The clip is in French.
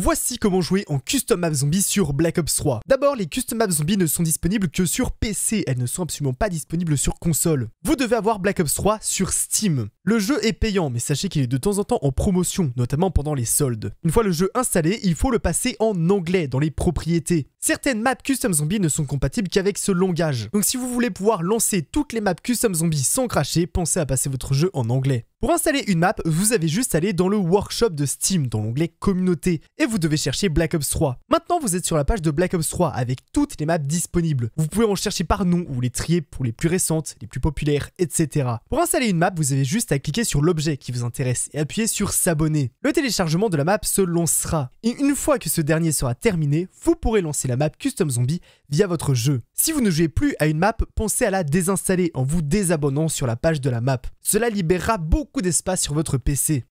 Voici comment jouer en Custom Map Zombie sur Black Ops 3. D'abord, les Custom Map zombies ne sont disponibles que sur PC, elles ne sont absolument pas disponibles sur console. Vous devez avoir Black Ops 3 sur Steam. Le jeu est payant, mais sachez qu'il est de temps en temps en promotion, notamment pendant les soldes. Une fois le jeu installé, il faut le passer en anglais, dans les propriétés. Certaines maps Custom Zombies ne sont compatibles qu'avec ce langage. Donc si vous voulez pouvoir lancer toutes les maps Custom Zombie sans cracher, pensez à passer votre jeu en anglais. Pour installer une map, vous avez juste à aller dans le workshop de Steam, dans l'onglet communauté, et vous devez chercher Black Ops 3. Maintenant, vous êtes sur la page de Black Ops 3 avec toutes les maps disponibles. Vous pouvez en chercher par nom ou les trier pour les plus récentes, les plus populaires, etc. Pour installer une map, vous avez juste à cliquer sur l'objet qui vous intéresse et appuyer sur s'abonner. Le téléchargement de la map se lancera. Et une fois que ce dernier sera terminé, vous pourrez lancer la map Custom Zombie via votre jeu. Si vous ne jouez plus à une map, pensez à la désinstaller en vous désabonnant sur la page de la map. Cela libérera beaucoup d'espace sur votre PC.